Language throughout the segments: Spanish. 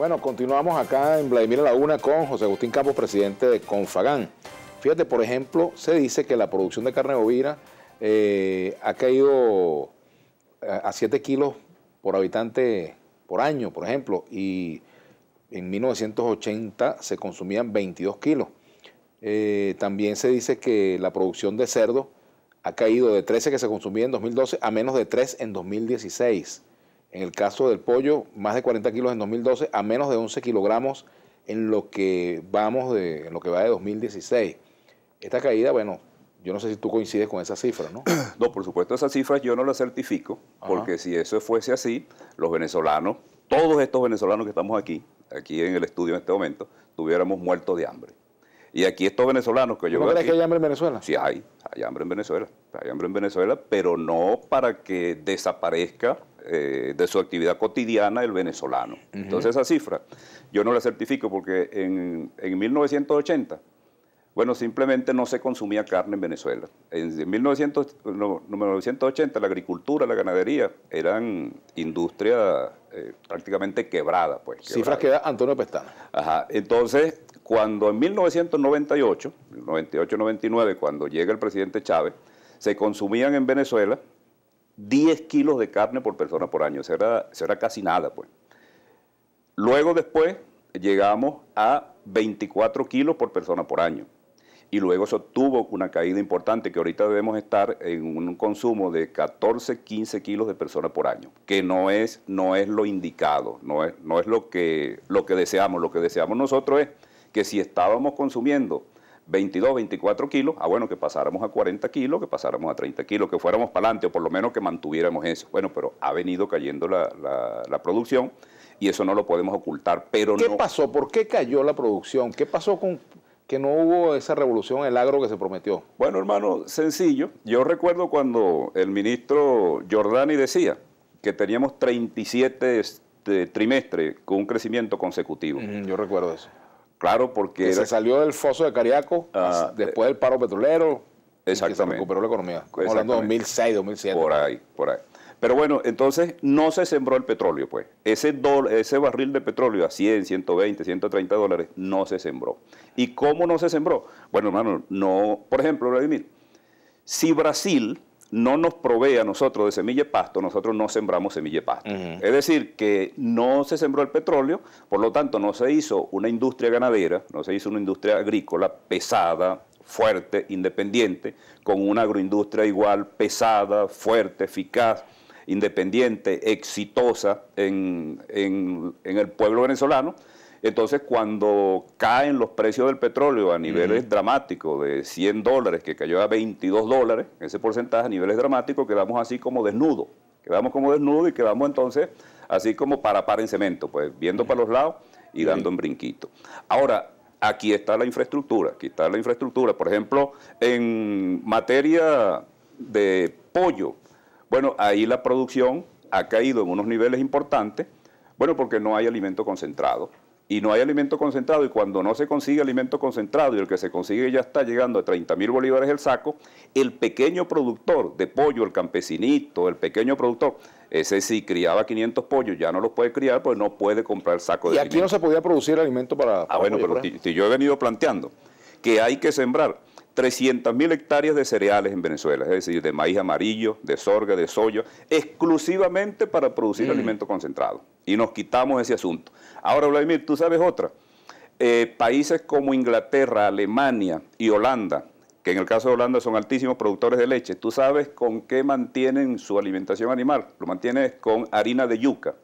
Bueno, continuamos acá en Vladimir Laguna con José Agustín Campos, presidente de Confagán. Fíjate, por ejemplo, se dice que la producción de carne bovina eh, ha caído a 7 kilos por habitante por año, por ejemplo, y en 1980 se consumían 22 kilos. Eh, también se dice que la producción de cerdo ha caído de 13 que se consumía en 2012 a menos de 3 en 2016. En el caso del pollo, más de 40 kilos en 2012 a menos de 11 kilogramos en lo que vamos de, lo que va de 2016. Esta caída, bueno, yo no sé si tú coincides con esa cifra, ¿no? No, por supuesto, esa cifra yo no la certifico, porque si eso fuese así, los venezolanos, todos estos venezolanos que estamos aquí, aquí en el estudio en este momento, tuviéramos muertos de hambre. Y aquí estos venezolanos que yo ¿No que hay hambre en Venezuela? Sí, hay, hay hambre en Venezuela, hay hambre en Venezuela, pero no para que desaparezca eh, de su actividad cotidiana el venezolano. Entonces esa cifra yo no la certifico porque en, en 1980 bueno, simplemente no se consumía carne en Venezuela. En 1980 la agricultura, la ganadería eran industria eh, prácticamente quebrada. Pues, Cifras que da Antonio Pestana. Ajá. Entonces, cuando en 1998, 98-99, cuando llega el presidente Chávez, se consumían en Venezuela 10 kilos de carne por persona por año. Eso era, casi nada, pues. Luego después llegamos a 24 kilos por persona por año. Y luego eso tuvo una caída importante, que ahorita debemos estar en un consumo de 14, 15 kilos de persona por año, que no es, no es lo indicado, no es, no es lo, que, lo que deseamos. Lo que deseamos nosotros es que si estábamos consumiendo 22, 24 kilos, ah bueno, que pasáramos a 40 kilos, que pasáramos a 30 kilos, que fuéramos para adelante, o por lo menos que mantuviéramos eso. Bueno, pero ha venido cayendo la, producción y eso no lo podemos ocultar. Pero ¿Qué pasó? ¿Por qué cayó la producción? ¿Qué pasó con que no hubo esa revolución en el agro que se prometió? Bueno, hermano, sencillo. Yo recuerdo cuando el ministro Giordani decía que teníamos 37 este, trimestres con un crecimiento consecutivo. yo recuerdo eso. Claro, porque... se salió del foso de Cariaco ah, después del paro petrolero. Exactamente. se recuperó la economía. hablando de 2006, 2007. Por ahí, por ahí. Pero bueno, entonces no se sembró el petróleo, pues. Ese, ese barril de petróleo a 100, 120, 130 dólares no se sembró. ¿Y cómo no se sembró? Bueno, hermano, no. Por ejemplo, Vladimir, si Brasil no nos provee a nosotros de semilla de pasto, nosotros no sembramos semilla de pasto. Es decir, que no se sembró el petróleo, por lo tanto no se hizo una industria ganadera, no se hizo una industria agrícola pesada, fuerte, independiente, con una agroindustria igual pesada, fuerte, eficaz, independiente, exitosa en el pueblo venezolano, entonces, cuando caen los precios del petróleo a niveles dramáticos, de 100 dólares, que cayó a 22 dólares, ese porcentaje a niveles dramáticos, quedamos así como desnudos. Quedamos como desnudos y quedamos entonces así como para par en cemento, pues viendo para los lados y dando un brinquito. Ahora, aquí está la infraestructura, aquí está la infraestructura. Por ejemplo, en materia de pollo, bueno, ahí la producción ha caído en unos niveles importantes, bueno, porque no hay alimento concentrado y no hay alimento concentrado, y cuando no se consigue alimento concentrado y el que se consigue ya está llegando a 30 mil bolívares el saco, el pequeño productor de pollo, el campesinito, el pequeño productor, ese sí criaba 500 pollos, ya no los puede criar, pues no puede comprar el saco de Y aquí no se podía producir alimento para... ah, bueno, pero si yo he venido planteando que hay que sembrar 300 mil hectáreas de cereales en Venezuela, es decir, de maíz amarillo, de sorga, de soya, exclusivamente para producir mm. alimento concentrado y nos quitamos ese asunto. Ahora, Vladimir, tú sabes otra. Eh, países como Inglaterra, Alemania y Holanda, que en el caso de Holanda son altísimos productores de leche, tú sabes con qué mantienen su alimentación animal. Lo mantienen con harina de yuca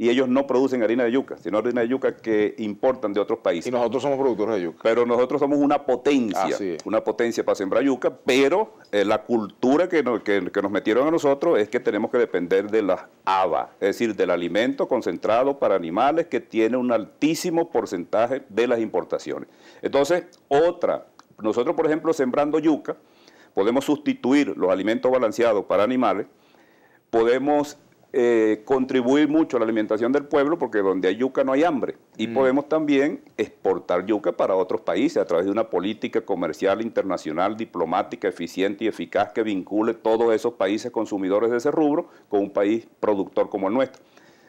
y ellos no producen harina de yuca, sino harina de yuca que importan de otros países. Y nosotros somos productores de yuca. Pero nosotros somos una potencia, una potencia para sembrar yuca, pero eh, la cultura que, nos metieron a nosotros es que tenemos que depender de las habas, es decir, del alimento concentrado para animales que tiene un altísimo porcentaje de las importaciones. Entonces, otra, nosotros por ejemplo sembrando yuca, podemos sustituir los alimentos balanceados para animales, podemos eh, contribuir mucho a la alimentación del pueblo porque donde hay yuca no hay hambre. Y mm. podemos también exportar yuca para otros países a través de una política comercial internacional, diplomática, eficiente y eficaz que vincule todos esos países consumidores de ese rubro con un país productor como el nuestro.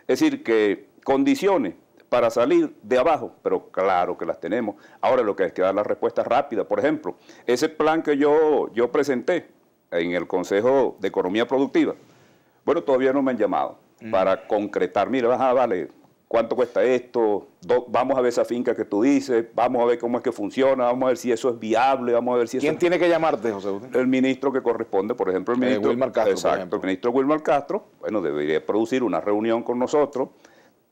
Es decir, que condiciones para salir de abajo, pero claro que las tenemos. Ahora lo que hay que dar las respuestas rápidas. Por ejemplo, ese plan que yo, yo presenté en el Consejo de Economía Productiva, bueno, todavía no me han llamado mm. para concretar, mira, vale, ¿cuánto cuesta esto? vamos a ver esa finca que tú dices, vamos a ver cómo es que funciona, vamos a ver si eso es viable, vamos a ver si ¿Quién tiene que llamarte, José? El ministro que corresponde, por ejemplo, el eh, ministro... Wilmar Castro, Exacto, el ministro Wilmar Castro, bueno, debería producir una reunión con nosotros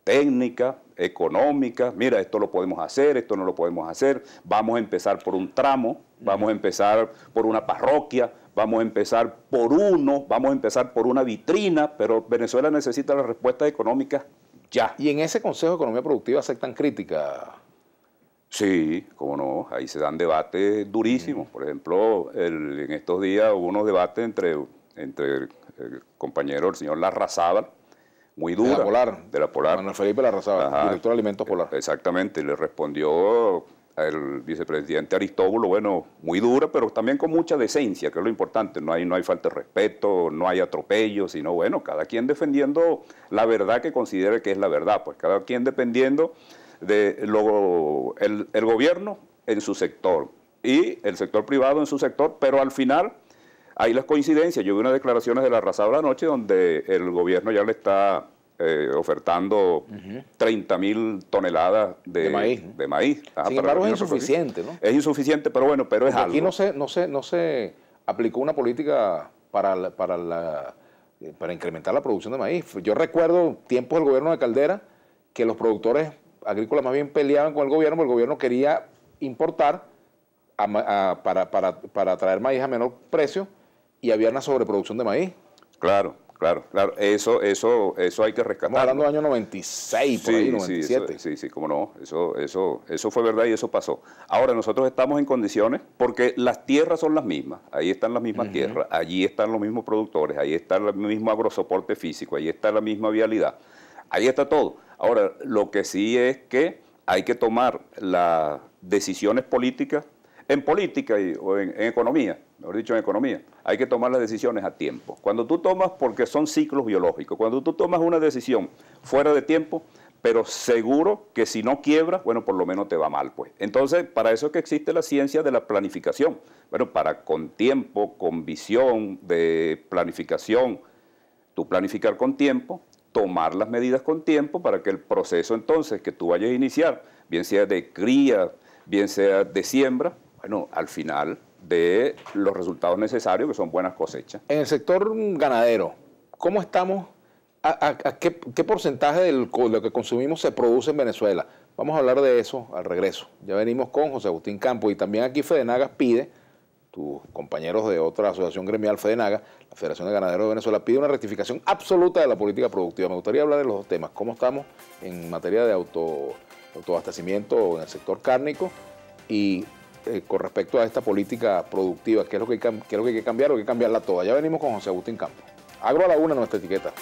técnica, económica, mira, esto lo podemos hacer, esto no lo podemos hacer, vamos a empezar por un tramo, vamos a empezar por una parroquia, vamos a empezar por uno, vamos a empezar por una vitrina, pero Venezuela necesita las respuestas económicas ya. ¿Y en ese Consejo de Economía Productiva aceptan crítica? Sí, cómo no, ahí se dan debates durísimos. Mm. Por ejemplo, en estos días hubo unos debates entre, entre el compañero, el señor Larrazábal, muy dura. De la Polar. la Polar. Manuel Felipe la director de Alimentos Polar. Exactamente, le respondió el vicepresidente Aristóbulo, bueno, muy dura, pero también con mucha decencia, que es lo importante. No hay, no hay falta de respeto, no hay atropello, sino bueno, cada quien defendiendo la verdad que considere que es la verdad, pues cada quien dependiendo de lo, el, el gobierno en su sector y el sector privado en su sector, pero al final hay las coincidencias. Yo vi unas declaraciones de la la noche donde el gobierno ya le está eh, ofertando 30 mil toneladas de, maíz. De ah, Sin es insuficiente, ¿no? Es insuficiente, pero bueno, pero es algo. Aquí no se, no, se, no se aplicó una política para eh, para, incrementar la producción de maíz. Yo recuerdo tiempos del gobierno de Caldera que los productores agrícolas más bien peleaban con el gobierno porque el gobierno quería importar para, para, para traer maíz a menor precio y había una sobreproducción de maíz. Claro, claro, claro. Eso, eso, eso hay que rescatar. Estamos hablando del año 96, por ahí, 97. Sí, sí, sí, cómo no. Eso, eso, eso fue verdad y eso pasó. Ahora, nosotros estamos en condiciones porque las tierras son las mismas. Ahí están las mismas tierras, allí están los mismos productores, ahí está el mismo agrosoporte físico, ahí está la misma vialidad. Ahí está todo. Ahora, lo que sí es que hay que tomar las decisiones políticas, en política y, o en economía, mejor dicho, en economía. Hay que tomar las decisiones a tiempo. Cuando tú tomas, porque son ciclos biológicos, cuando tú tomas una decisión fuera de tiempo, pero seguro que si no quiebras, bueno, por lo menos te va mal, pues. Entonces, para eso es que existe la ciencia de la planificación. Bueno, para con tiempo, con visión de planificación, tú planificar con tiempo, tomar las medidas con tiempo para que el proceso entonces que tú vayas a iniciar, bien sea de cría, bien sea de siembra, bueno, al final de los resultados necesarios, que son buenas cosechas. En el sector ganadero, ¿cómo estamos? qué, porcentaje de lo que consumimos se produce en Venezuela? Vamos a hablar de eso al regreso. Ya venimos con José Agustín Campos y también aquí Fedenaga pide, tus compañeros de otra asociación gremial Fedenaga, la Federación de Ganaderos de Venezuela, pide una rectificación absoluta de la política productiva. Me gustaría hablar de los dos temas, cómo estamos en materia de auto, autoabastecimiento en el sector cárnico y eh, con respecto a esta política productiva? ¿Qué es, lo que, es lo que hay que cambiar o hay que cambiarla toda? Ya venimos con José Agustín Campos. Agro a la una nuestra etiqueta.